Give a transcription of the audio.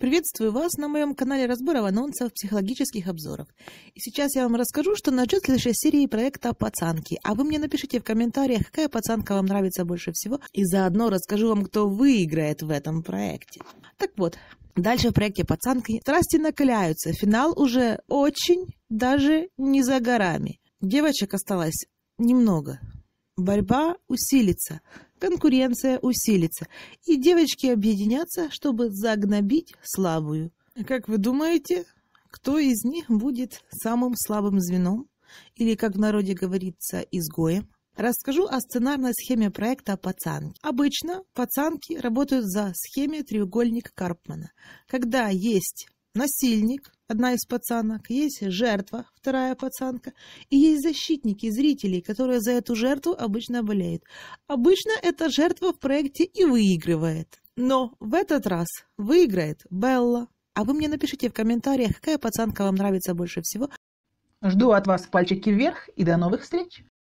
Приветствую вас на моем канале разборов анонсов, психологических обзоров. И сейчас я вам расскажу, что начнет следующая серии проекта «Пацанки». А вы мне напишите в комментариях, какая пацанка вам нравится больше всего. И заодно расскажу вам, кто выиграет в этом проекте. Так вот, дальше в проекте «Пацанки» страсти накаляются. Финал уже очень даже не за горами. Девочек осталось немного. Борьба усилится, конкуренция усилится, и девочки объединятся, чтобы загнобить слабую. Как вы думаете, кто из них будет самым слабым звеном? Или, как в народе говорится, изгоем? Расскажу о сценарной схеме проекта «Пацанки». Обычно пацанки работают за схеме треугольник Карпмана. Когда есть насильник, одна из пацанок, есть жертва, вторая пацанка, и есть защитники, зрителей, которые за эту жертву обычно болеют. Обычно эта жертва в проекте и выигрывает. Но в этот раз выиграет Белла. А вы мне напишите в комментариях, какая пацанка вам нравится больше всего. Жду от вас пальчики вверх и до новых встреч!